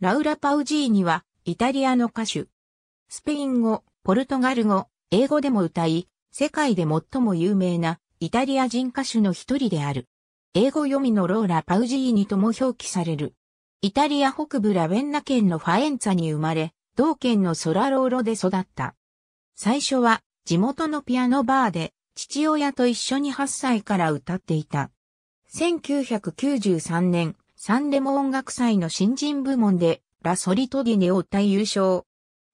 ラウラ・パウジーニは、イタリアの歌手。スペイン語、ポルトガル語、英語でも歌い、世界で最も有名なイタリア人歌手の一人である。英語読みのローラ・パウジーニとも表記される。イタリア北部ラベンナ県のファエンツァに生まれ、同県のソラローロで育った。最初は地元のピアノバーで父親と一緒に8歳から歌っていた。1993年、サンレモ音楽祭の新人部門で、ラ・ソリトディネを歌い優勝。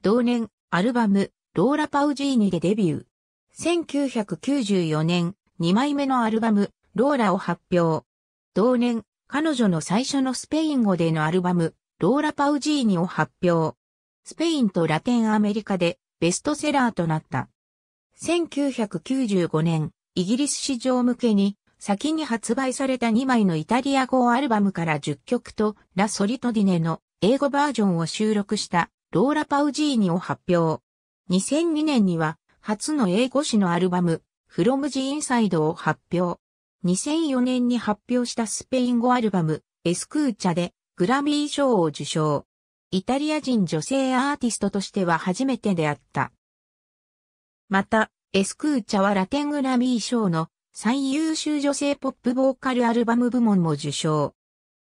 同年、アルバム、ローラ・パウジーニでデビュー。1994年、2枚目のアルバム、ローラを発表。同年、彼女の最初のスペイン語でのアルバム、ローラ・パウジーニを発表。スペインとラテンアメリカでベストセラーとなった。1995年、イギリス市場向けに先に発売された2枚のイタリア語アルバムから10曲とラ・ソリトディネの英語バージョンを収録したローラ・パウジーニを発表。2002年には初の英語詞のアルバムフロム・ジ・インサイドを発表。2004年に発表したスペイン語アルバムエスクーチャでグラミー賞を受賞。イタリア人女性アーティストとしては初めてであった。また、エスクーチャはラテングラミー賞の最優秀女性ポップボーカルアルバム部門も受賞。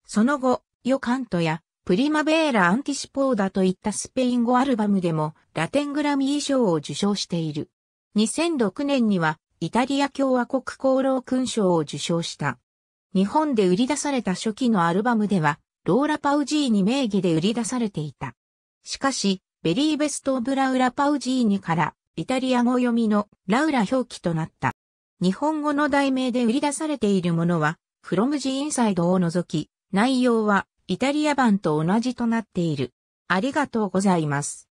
その後、ヨカントやプリマベーラ・アンティシポーダといったスペイン語アルバムでもラテングラミー賞を受賞している。2006年にはイタリア共和国功労勲章を受賞した。日本で売り出された初期のアルバムでは、ローラ・パウジーに名義で売り出されていた。しかし、ベリーベスト・オブ・ラウラ・パウジーニから、イタリア語読みのラウラ表記となった。日本語の題名で売り出されているものは、From the Inside を除き、内容はイタリア版と同じとなっている。ありがとうございます。